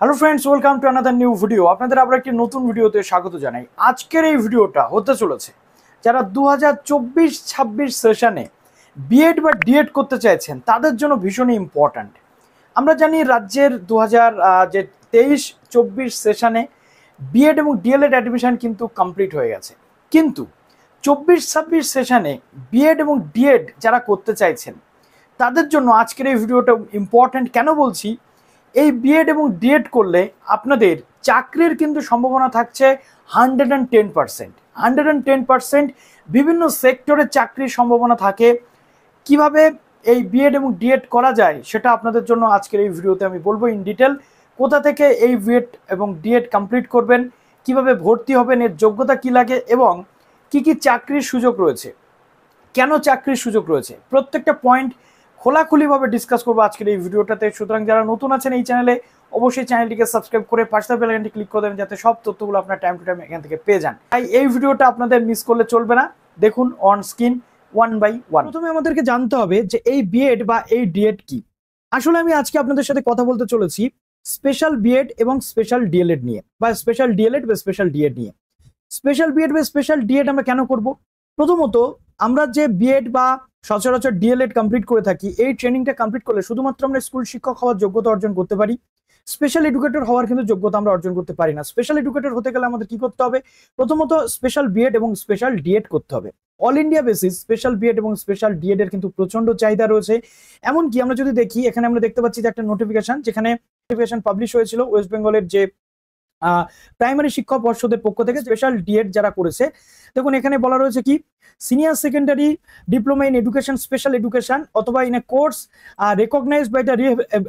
hello friends welcome to another new video আপনাদের আবার একটি নতুন ভিডিওতে স্বাগত জানাই আজকের এই ভিডিওটা হতে চলেছে যারা দু হাজার সেশনে বিএড বা ডিএড করতে চাইছেন তাদের জন্য ভীষণই ইম্পর্ট্যান্ট আমরা জানি রাজ্যের দু যে তেইশ চব্বিশ সেশনে বিএড এবং ডিএলএড অ্যাডমিশন কিন্তু কমপ্লিট হয়ে গেছে কিন্তু চব্বিশ ছাব্বিশ সেশনে বিএড এবং ডিএড যারা করতে চাইছেন তাদের জন্য আজকের এই ভিডিওটা ইম্পর্ট্যান্ট কেন বলছি এই বিএড এবং ডিএড করলে আপনাদের চাকরির কিন্তু সম্ভাবনা থাকছে hundred and ten percent hundred and ten percent বিভিন্ন সেক্টরে চাকরির সম্ভাবনা থাকে কিভাবে এই বিএড এবং ডিএড করা যায় সেটা আপনাদের জন্য আজকের এই ভিডিওতে আমি বলবো ইন ডিটেল কোথা থেকে এই বিএড এবং ডিএড কমপ্লিট করবেন কিভাবে ভর্তি হবেন এর যোগ্যতা কি লাগে এবং কি কি চাকরির সুযোগ রয়েছে কেন চাকরির সুযোগ রয়েছে প্রত্যেকটা পয়েন্ট খোলাখুলিভাবে ডিসকাস করবো আজকের এই ভিডিওটাতে সুতরাং যারা নতুন আছেন এই চ্যানেলে অবশ্যই চ্যানেলটিকে সাবস্ক্রাইব করে পাশে বেলাইনটি ক্লিক করে দেবেন যাতে সব তথ্যগুলো আপনার টাইম টু টাইম এখান থেকে পেয়ে যান তাই এই ভিডিওটা আপনাদের মিস করলে চলবে না দেখুন on screen one by one প্রথমে আমাদেরকে জানতে হবে যে এই বিএড বা এই ডিএড কি আসলে আমি আজকে আপনাদের সাথে কথা বলতে চলেছি স্পেশাল বিএড এবং স্পেশাল ডিএলএড e নিয়ে বা স্পেশাল ডিএলএড e বা স্পেশাল ডিএড নিয়ে স্পেশাল বিএড বা স্পেশাল ডিএড আমরা কেন করব প্রথমত আমরা যে বিএড বা সচরাচর ডিএলএড কমপ্লিট করে থাকি এই ট্রেনিংটা কমপ্লিট করলে শুধুমাত্র আমরা স্কুল শিক্ষক হওয়ার যোগ্যতা অর্জন করতে পারি স্পেশাল এডুকেটর হওয়ার কিন্তু যোগ্যতা আমরা অর্জন করতে পারি না স্পেশাল এডুকেটর হতে গেলে আমাদের কি করতে হবে প্রথমত স্পেশাল বিএড এবং স্পেশাল ডিএড করতে হবে all India basis special BEd এবং স্পেশাল ডিএড এর কিন্তু প্রচন্ড চাহিদা রয়েছে এমনকি আমরা যদি দেখি এখানে আমরা দেখতে পাচ্ছি যে একটা নোটিফিকেশন যেখানে নোটিফিকেশন পাবলিশ হয়েছিল ওয়েস্ট বেঙ্গলের যে প্রাইমারি শিক্ষক পর্ষদের পক্ষ থেকে স্পেশাল ডিএড যারা করেছে দেখুন এখানে বলা রয়েছে কি senior secondary diploma in education special education অথবা in a course recognise by the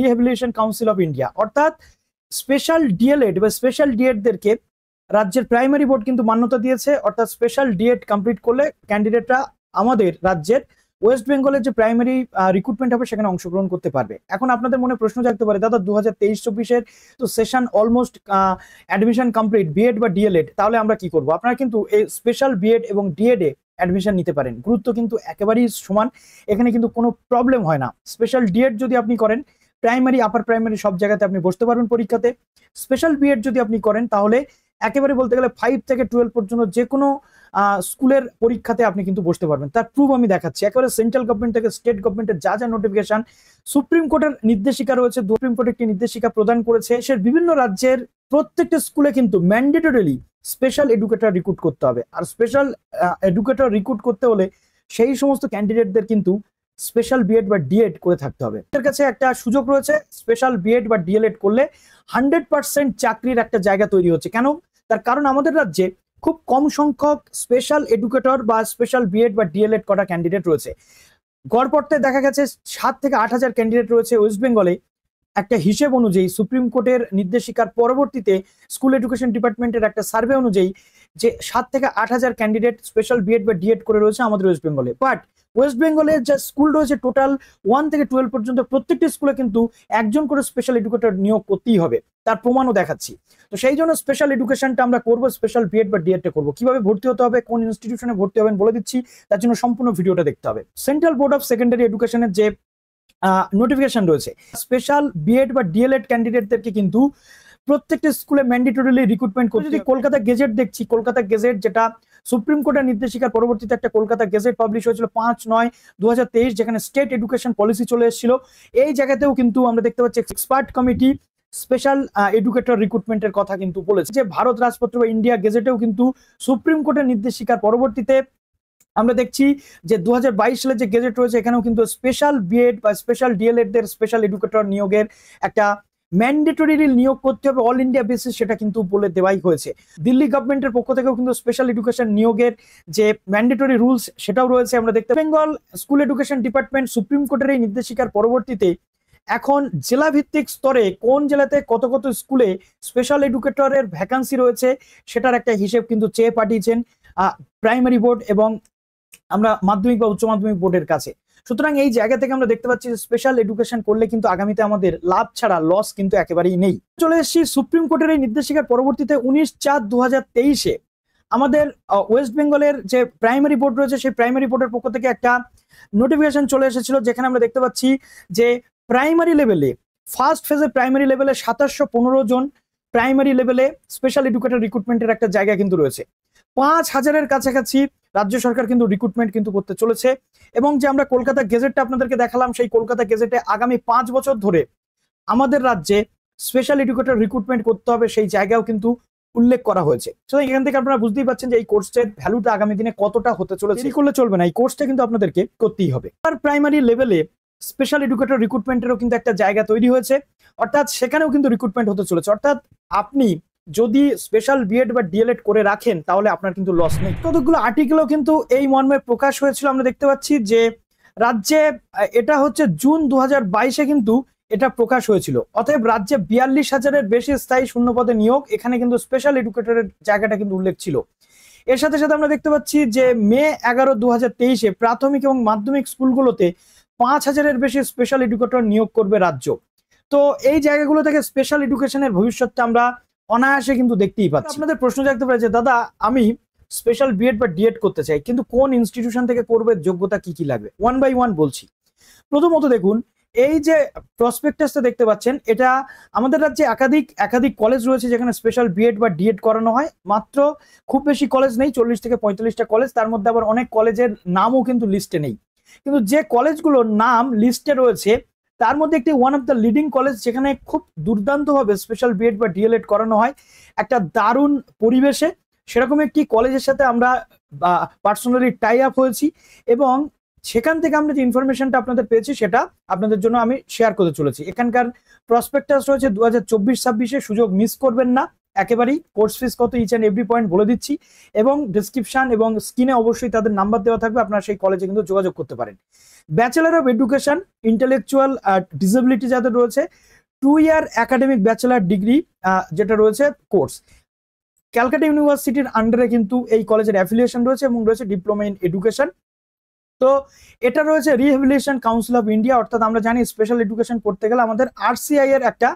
rehabilitation council of India অর্থাৎ স্পেশাল ডিএলএড বা স্পেশাল ডিএডদেরকে রাজ্যের প্রাইমারি বোর্ড কিন্তু মান্যতা দিয়েছে অর্থাৎ স্পেশাল ডিএড কমপ্লিট করলে ক্যান্ডিডেটরা আমাদের রাজ্যের ওয়েস্ট বেঙ্গলের যে প্রাইমারি রিক্রুটমেন্ট হবে সেখানে অংশগ্রহণ করতে পারবে এখন আপনাদের মনে প্রশ্ন জাগতে পারে দাদা দু হাজার তেইশ চব্বিশের তো session almost admission complete BEd বা ডিএলএড তাহলে আমরা কি করব আপনারা কিন্তু এই স্পেশাল বিএড এবং ডিএড এ অ্যাডমিশন নিতে পারেন গুরুত্ব কিন্তু একেবারেই সমান এখানে কিন্তু কোনো প্রবলেম হয় না স্পেশাল ডিএড যদি আপনি করেন প্রাইমারি আপার প্রাইমারি সব জায়গাতে আপনি বসতে পারবেন পরীক্ষাতে স্পেশাল বিএড যদি আপনি করেন তাহলে একেবারে বলতে গেলে ফাইভ থেকে টুয়েলভ পর্যন্ত যে কোনো স্কুলের পরীক্ষাতে আপনি কিন্তু বসতে পারবেন তার প্রুফ আমি দেখাচ্ছি একেবারে সেন্ট্রাল গভর্নমেন্ট থেকে স্টেট গভর্নমেন্টের যা যা নোটিফিকেশন সুপ্রিম কোর্টের নির্দেশিকা রয়েছে সুপ্রিম কোর্ট একটি নির্দেশিকা প্রদান করেছে সে বিভিন্ন রাজ্যের প্রত্যেকটা স্কুলে কিন্তু ম্যান্ডেটরিলি স্পেশাল এডুকেটর রিক্রুট করতে হবে আর স্পেশাল এডুকেটর রিক্রুট করতে হলে সেই সমস্ত ক্যান্ডিডেটদের কিন্তু স্পেশাল বিএড বা ডিএড করে থাকতে হবে এর কাছে একটা সুযোগ রয়েছে স্পেশাল বিএড বা ডিএলএড করলে হান্ড্রেড পার্সেন্ট চাকরির একটা জায়গা তৈরি হচ্ছে কেন তার কারণ আমাদের রাজ্যে খুব কম সংখ্যক স্পেশাল এডুকেটর বা স্পেশাল বিএড বা ডিএলএড কটা ক্যান্ডিডেট রয়েছে গড়পড়তে দেখা গেছে সাত থেকে আট হাজার ক্যান্ডিডেট রয়েছে ওয়েস্ট বেঙ্গলে একটা হিসেব অনুযায়ী সুপ্রিম কোর্টের নির্দেশিকার পরবর্তীতে স্কুল এডুকেশন ডিপার্টমেন্টের একটা সার্ভে অনুযায়ী যে সাত থেকে আট হাজার ক্যান্ডিডেট স্পেশাল বিএড বা ডিএড করে রয়েছে আমাদের ওয়েস্ট বেঙ্গলে বাট ওয়েস্ট বেঙ্গলে যা স্কুল রয়েছে টোটাল ওয়ান থেকে টুয়েলভ পর্যন্ত প্রত্যেকটি স্কুলে কিন্তু একজন করে স্পেশাল এডুকেটর নিয়োগ করতেই হবে তার প্রমাণও দেখাচ্ছি তো সেই জন্য স্পেশাল এডুকেশনটা আমরা করবো স্পেশাল বিএড বা ডিএড করবো কিভাবে ভর্তি হতে হবে কোন ইনস্টিটিউশনে ভর্তি হবেন বলে দিচ্ছি তার জন্য সম্পূর্ণ ভিডিওটা দেখতে হবে সেন্ট্রাল বোর্ড অফ সেকেন্ডারি এডুকেশনের যে নোটিফিকেশন রয়েছে স্পেশাল বিএড বা ডিএলএড ক্যান্ডিডেটদেরকে কিন্তু প্রত্যেকটা স্কুলে ম্যান্ডেটরিলি রিক্রুটমেন্ট করতে যদি কলকাতা গেজেট দেখছি কলকাতা গেজেট যেটা সুপ্রিম কোর্টের নির্দেশিকার পরবর্তীতে একটা কলকাতা গেজেট পাবলিশ হয়েছিল পাঁচ নয় দু যেখানে স্টেট এডুকেশন পলিসি চলে এসেছিল এই জায়গাতেও কিন্তু আমরা দেখতে পাচ্ছি এক্সপার্ট কমিটি স্পেশাল এডুকেটর রিক্রুটমেন্টের কথা কিন্তু বলেছে যে ভারত রাজপত্র বা ইন্ডিয়া গেজেটেও কিন্তু সুপ্রিম কোর্টের নির্দেশিকার পরবর্তীতে আমরা দেখছি যে দু সালে যে গেজেট রয়েছে এখানেও কিন্তু স্পেশাল বিএড বা স্পেশাল ডিএলএডদের স্পেশাল এডুকেটর নিয়োগের একটা ম্যান্ডেটরিলি নিয়োগ করতে হবে অল ইন্ডিয়া বেসিস সেটা কিন্তু বলে দেওয়াই হয়েছে দিল্লি গভর্নমেন্টের পক্ষ থেকেও কিন্তু স্পেশাল এডুকেশন নিয়োগের যে ম্যান্ডেটরি রুলস সেটাও রয়েছে আমরা দেখতে Bengal school education department supreme কোর্টের এই নির্দেশিকার পরবর্তীতে এখন জেলা ভিত্তিক স্তরে কোন জেলাতে কত কত স্কুলে স্পেশাল এডুকেটরের ভ্যাকান্সি রয়েছে সেটার একটা হিসেব কিন্তু চেয়ে পাঠিয়েছেন প্রাইমারি বোর্ড এবং আমরা মাধ্যমিক বা উচ্চ মাধ্যমিক বোর্ডের কাছে সুতরাং এই জায়গা থেকে আমরা দেখতে পাচ্ছি স্পেশাল এডুকেশন করলে কিন্তু আগামীতে আমাদের লাভ ছাড়া লস কিন্তু একেবারেই নেই চলে এসেছি সুপ্রিম কোর্টের এই নির্দেশিকার পরবর্তীতে উনিশ চার দু হাজার তেইশে আমাদের ওয়েস্ট বেঙ্গলের যে প্রাইমারি বোর্ড রয়েছে সেই প্রাইমারি বোর্ডের পক্ষ থেকে একটা নোটিফিকেশন চলে এসেছিল যেখানে আমরা দেখতে পাচ্ছি যে প্রাইমারি লেভেলে ফার্স্ট ফেজে প্রাইমারি লেভেলে সাতাশশো পনেরো জন প্রাইমারি লেভেলে স্পেশাল এডুকেটর রিক্রুটমেন্টের একটা জায়গা কিন্তু রয়েছে পাঁচ হাজারের কাছাকাছি রাজ্য সরকার কিন্তু রিক্রুটমেন্ট কিন্তু করতে চলেছে এবং যে আমরা কলকাতা গেজেটটা আপনাদেরকে দেখালাম সেই কলকাতা গেজেটে আগামী পাঁচ বছর ধরে আমাদের রাজ্যে স্পেশাল এডুকেটর রিক্রুটমেন্ট করতে হবে সেই জায়গাও কিন্তু উল্লেখ করা হয়েছে সুতরাং এখান থেকে আপনারা বুঝতেই পারছেন যে এই কোর্সের ভ্যালুটা আগামী দিনে কতটা হতে চলেছে এই করলে চলবে না এই কোর্সটা কিন্তু আপনাদেরকে করতেই হবে আর প্রাইমারি লেভেলে স্পেশাল এডুকেটর রিক্রুটমেন্টেরও কিন্তু একটা জায়গা তৈরি হয়েছে অর্থাৎ সেখানেও কিন্তু রিক্রুটমেন্ট হতে চলেছে অর্থাৎ আপনি যদি স্পেশাল বিএড বা ডিএলএড করে রাখেন তাহলে আপনার কিন্তু লস নেই কতগুলো আর্টিকেলও কিন্তু এই মর্মে প্রকাশ হয়েছিল আমরা দেখতে পাচ্ছি যে রাজ্যে এটা হচ্ছে জুন দু হাজার কিন্তু এটা প্রকাশ হয়েছিল অতএব রাজ্যে বিয়াল্লিশ হাজারের বেশি স্থায়ী শূন্যপদে নিয়োগ এখানে কিন্তু স্পেশাল এডুকেটরের জায়গাটা কিন্তু উল্লেখ ছিল এর সাথে সাথে আমরা দেখতে পাচ্ছি যে মে এগারো দু হাজার প্রাথমিক এবং মাধ্যমিক স্কুলগুলোতে পাঁচ হাজারের বেশি স্পেশাল এডুকেটর নিয়োগ করবে রাজ্য তো এই জায়গাগুলো থেকে স্পেশাল এডুকেশনের ভবিষ্যৎটা আমরা অনায়াসে কিন্তু দেখতেই পাচ্ছি আপনাদের প্রশ্ন জাগতে পারে যে দাদা আমি স্পেশাল বিএড বা ডিএড করতে চাই কিন্তু কোন ইনস্টিটিউশন থেকে করবে যোগ্যতা কি কি লাগবে ওয়ান বাই ওয়ান বলছি প্রথমত দেখুন এই যে প্রসপেক্টাসটা দেখতে পাচ্ছেন এটা আমাদের রাজ্যে একাধিক একাধিক কলেজ রয়েছে যেখানে স্পেশাল বিএড বা ডিএড করানো হয় মাত্র খুব বেশি কলেজ নেই চল্লিশ থেকে পঁয়তাল্লিশটা কলেজ তার মধ্যে আবার অনেক কলেজের নামও কিন্তু লিস্টে নেই কিন্তু যে কলেজগুলোর নাম লিস্টে রয়েছে তার মধ্যে একটি one of the leading college যেখানে খুব দুর্দান্তভাবে স্পেশাল বিএড বা ডিএলএড করানো হয় একটা দারুণ পরিবেশে সেরকম একটি কলেজের সাথে আমরা পার্সোনালি টাই আপ হয়েছি এবং সেখান থেকে আমরা যে ইনফরমেশনটা আপনাদের পেয়েছি সেটা আপনাদের জন্য আমি শেয়ার করতে চলেছি এখানকার প্রসপেক্টাস রয়েছে দু হাজার চব্বিশ ছাব্বিশে সুযোগ মিস করবেন না একেবারেই কোর্স ফিস কত ইচ অ্যান্ড এভরি পয়েন্ট বলে দিচ্ছি এবং ডিসক্রিপশান এবং স্ক্রিনে অবশ্যই তাদের নাম্বার দেওয়া থাকবে আপনারা সেই কলেজে কিন্তু যোগাযোগ করতে পারেন bachelor of education intellectual disability যাদের রয়েছে two year academic bachelor degree যেটা রয়েছে কোর্স ক্যালকাটা ইউনিভার্সিটির আন্ডারে কিন্তু এই কলেজের অ্যাফিলিয়েশন রয়েছে এবং রয়েছে ডিপ্লোমা ইন এডুকেশন তো এটা রয়েছে রিহেবিলিয়েশন কাউন্সিল অফ ইন্ডিয়া অর্থাৎ আমরা জানি স্পেশাল এডুকেশন করতে গেলে আমাদের আরসিআই এর একটা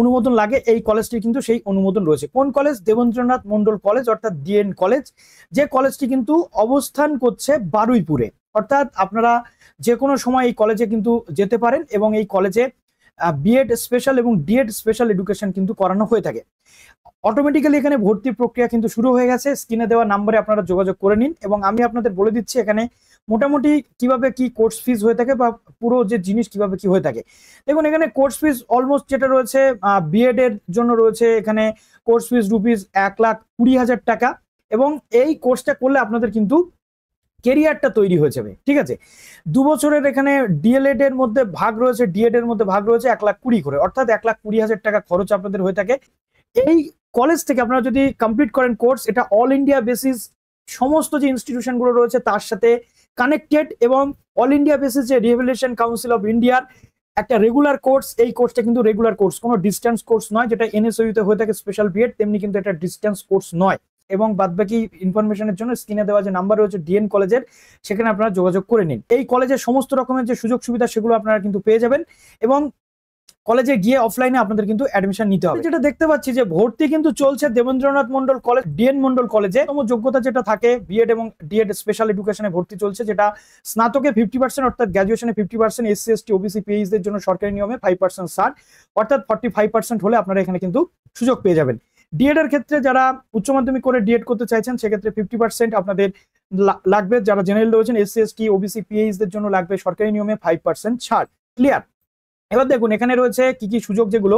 অনুমোদন লাগে এই কলেজটি কিন্তু সেই অনুমোদন রয়েছে কোন কলেজ দেবেন্দ্রনাথ মন্ডল কলেজ অর্থাৎ ডিএন কলেজ যে কলেজটি কিন্তু অবস্থান করছে বারুইপুরে অর্থাৎ আপনারা যে কোনো সময় এই কলেজে কিন্তু যেতে পারেন এবং এই কলেজে বিএড স্পেশাল এবং ডিএড স্পেশাল এডুকেশন কিন্তু করানো হয়ে থাকে অটোমেটিক্যালি এখানে ভর্তি প্রক্রিয়া কিন্তু শুরু হয়ে গেছে স্ক্রিনে দেওয়া নাম্বারে আপনারা যোগাযোগ করে নিন এবং আমি আপনাদের বলে দিচ্ছি এখানে মোটামুটি কিভাবে কি কোর্স ফিজ হয়ে থাকে বা পুরো যে জিনিস কিভাবে কি হয়ে থাকে দেখুন এখানে কোর্স ফিজ অলমোস্ট যেটা রয়েছে বিএড এর জন্য রয়েছে এখানে কোর্স ফিজ রুপিস এক লাখ কুড়ি হাজার টাকা এবং এই কোর্সটা করলে আপনাদের কিন্তু কেরিয়ারটা তৈরি হয়ে যাবে ঠিক আছে দু বছরের এখানে ডিএলএড এর মধ্যে ভাগ রয়েছে ডিএড এর মধ্যে ভাগ রয়েছে এক লাখ কুড়ি করে অর্থাৎ এক লাখ কুড়ি হাজার টাকা খরচ আপনাদের হয়ে থাকে এই কলেজ থেকে আপনারা যদি কমপ্লিট করেন কোর্স এটা অল ইন্ডিয়া বেসিস সমস্ত যে ইনস্টিটিউশনগুলো রয়েছে তার সাথে কানেক্টেড এবং অল ইন্ডিয়া বেসিস যে রিহেবিলিটেশন কাউন্সিল অফ ইন্ডিয়ার একটা রেগুলার কোর্স এই কোর্সটা কিন্তু রেগুলার কোর্স কোনো ডিস্টেন্স কোর্স নয় যেটা এনএসইউতে হয়ে থাকে স্পেশাল বিএড তেমনি কিন্তু এটা ডিস্টেন্স কোর্স নয় এবং বাদবাকি ইনফরমেশনের জন্য স্ক্রিনে দেওয়া যে নাম্বার রয়েছে ডিএন কলেজের সেখানে আপনারা যোগাযোগ করে নিন এই কলেজের সমস্ত রকমের যে সুযোগ সুবিধা সেগুলো আপনারা কিন্তু পেয়ে যাবেন এবং কলেজে গিয়ে অফলাইনে আপনাদের কিন্তু অ্যাডমিশন নিতে হবে যেটা দেখতে পাচ্ছি যে ভর্তি কিন্তু চলছে দেবেন্দ্রনাথ মন্ডল কলেজ ডিএন মন্ডল কলেজে তম যোগ্যতা যেটা থাকে বিএড এবং ডিএড স্পেশাল এডুকেশনে ভর্তি চলছে যেটা স্নাতকে ফিফটি পার্সেন্ট অর্থাৎ গ্র্যাজুয়েশনে fifty percent SC ST OBC পিএইচদের জন্য সরকারি নিয়মে ফাইভ পার্সেন্ট ষাট অর্থাৎ ফর্টি ফাইভ পার্সেন্ট হলে আপনারা এখানে কিন্তু সুযোগ পেয়ে যাবেন ডিএড এর ক্ষেত্রে যারা উচ্চ মাধ্যমিক করে ডিএড করতে চাইছেন সেক্ষেত্রে ফিফটি পার্সেন্ট আপনাদের লাগবে যারা জেনারেল রয়েছেন এসসি এসটি ওবিসি পিএইচদের জন্য লাগবে সরকারি নিয়মে ফাইভ পার্সেন্ট ছাড় ক্লিয়ার এবার দেখুন এখানে রয়েছে কি কি সুযোগ যেগুলো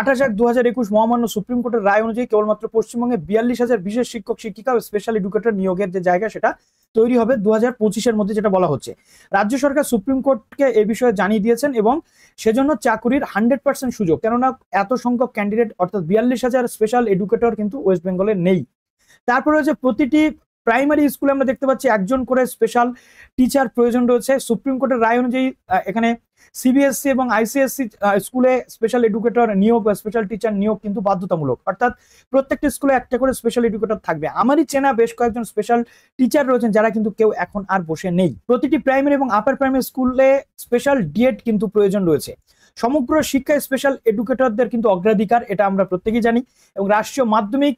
আঠাশ এক দু হাজার একুশ মহামান্য সুপ্রিম কোর্টের রায় অনুযায়ী কেবলমাত্র পশ্চিমবঙ্গে বিয়াল্লিশ হাজার বিশেষ শিক্ষক শিক্ষিকা স্পেশাল এডুকেটর নিয়োগের যে জায়গা সেটা তৈরি হবে দু হাজার পঁচিশের মধ্যে যেটা বলা হচ্ছে রাজ্য সরকার সুপ্রিম কোর্টকে এ বিষয়ে জানিয়ে দিয়েছেন এবং সেজন্য চাকুরির হান্ড্রেড পার্সেন্ট সুযোগ কেননা এত সংখ্যক ক্যান্ডিডেট অর্থাৎ বিয়াল্লিশ হাজার স্পেশাল এডুকেটর কিন্তু ওয়েস্ট বেঙ্গলে নেই তারপরে হচ্ছে প্রতিটি প্রাইমারি স্কুলে আমরা দেখতে পাচ্ছি একজন করে স্পেশাল টিচার প্রয়োজন রয়েছে সুপ্রিম কোর্টের রায় অনুযায়ী এখানে সিবিএসসি e এবং e, আইসিএসসি স্কুলে স্পেশাল এডুকেটর নিয়োগ বা স্পেশাল টিচার নিয়োগ কিন্তু বাধ্যতামূলক অর্থাৎ প্রত্যেকটি স্কুলে একটা করে স্পেশাল এডুকেটর থাকবে আমারই চেনা বেশ কয়েকজন স্পেশাল টিচার রয়েছেন যারা কিন্তু কেউ এখন আর বসে নেই প্রতিটি প্রাইমারি এবং আপার প্রাইমারি স্কুলে স্পেশাল ডিএড কিন্তু প্রয়োজন রয়েছে সমগ্র শিক্ষা স্পেশাল এডুকেটরদের কিন্তু অগ্রাধিকার এটা আমরা প্রত্যেকেই জানি এবং রাষ্ট্রীয় মাধ্যমিক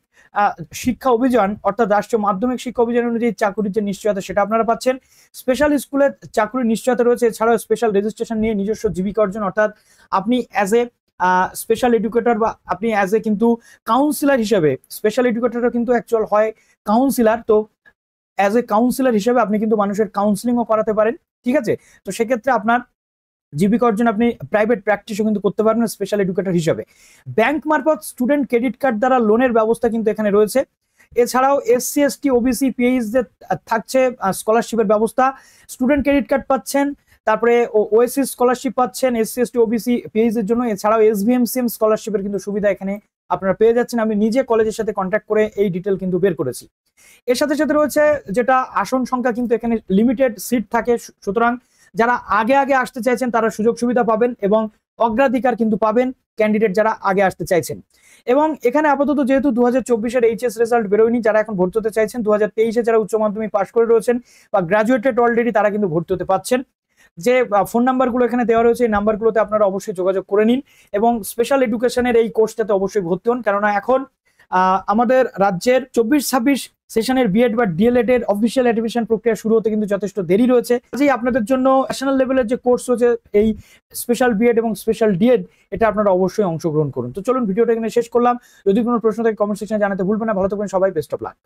শিক্ষা অভিযান অর্থাৎ রাষ্ট্রীয় মাধ্যমিক শিক্ষা অভিযান অনুযায়ী চাকরির যে নিশ্চয়তা সেটা আপনারা পাচ্ছেন স্পেশাল স্কুলে চাকরির নিশ্চয়তা রয়েছে এছাড়াও স্পেশাল রেজিস্ট্রেশন নিয়ে নিজস্ব জীবিকা অর্জন অর্থাৎ আপনি অ্যাজ এ স্পেশাল এডুকেটর বা আপনি অ্যাজ এ কিন্তু কাউন্সিলার হিসেবে স্পেশাল এডুকেটরও কিন্তু অ্যাকচুয়াল হয় কাউন্সিলার তো অ্যাজ এ কাউন্সিলার হিসেবে আপনি কিন্তু মানুষের কাউন্সিলিংও করাতে পারেন ঠিক আছে তো সেক্ষেত্রে আপনার জীবিকা অর্জন আপনি প্রাইভেট প্র্যাকটিসও কিন্তু করতে পারবেন স্পেশাল এডুকেটর হিসেবে ব্যাংক মারফত স্টুডেন্ট ক্রেডিট কার্ড দ্বারা লোনের ব্যবস্থা কিন্তু এখানে রয়েছে এছাড়াও এসসি এসটি ওবিসি পিএইচদের থাকছে স্কলারশিপের ব্যবস্থা স্টুডেন্ট ক্রেডিট কার্ড পাচ্ছেন তারপরে ওএসসি স্কলারশিপ পাচ্ছেন এসসি এসটি ওবিসি এর জন্য এছাড়াও এসবিএমসিএম স্কলারশিপের কিন্তু সুবিধা এখানে আপনারা পেয়ে যাচ্ছেন আমি নিজে কলেজের সাথে কন্ট্যাক্ট করে এই ডিটেল কিন্তু বের করেছি এর সাথে সাথে রয়েছে যেটা আসন সংখ্যা কিন্তু এখানে লিমিটেড সিট থাকে সুতরাং যারা আগে আগে আসতে চাইছেন তারা সুযোগ সুবিধা পাবেন এবং অগ্রাধিকার কিন্তু পাবেন ক্যান্ডিডেট যারা আগে আসতে চাইছেন এবং এখানে আপাতত যেহেতু দু হাজার চব্বিশের এইচএস রেজাল্ট বেরোয়নি যারা এখন ভর্তি হতে চাইছেন দু হাজার তেইশে যারা উচ্চ মাধ্যমিক পাশ করে রয়েছেন বা গ্রাজুয়েটেড অলরেডি তারা কিন্তু ভর্তি হতে পাচ্ছেন যে ফোন নাম্বারগুলো এখানে দেওয়া রয়েছে এই নাম্বারগুলোতে আপনারা অবশ্যই যোগাযোগ করে নিন এবং স্পেশাল এডুকেশনের এই কোর্সটাতে অবশ্যই ভর্তি হন কেননা এখন আমাদের রাজ্যের চব্বিশ ছাব্বিশ সেশনের বিএড বা ডিএলএড এর অফিসিয়াল অ্যাডমিশন প্রক্রিয়া শুরু হতে কিন্তু যথেষ্ট দেরি রয়েছে কাজেই আপনাদের জন্য ন্যাশনাল লেভেলের যে কোর্স রয়েছে এই স্পেশাল বিএড এবং স্পেশাল ডিএড এটা আপনারা অবশ্যই অংশগ্রহণ করুন তো চলুন ভিডিওটা এখানে শেষ করলাম যদি কোনো প্রশ্ন থাকে কমেন্ট সেকশনে জানাতে ভুলবেন না ভালো থাকবেন সবাই বেস্ট অফ লাক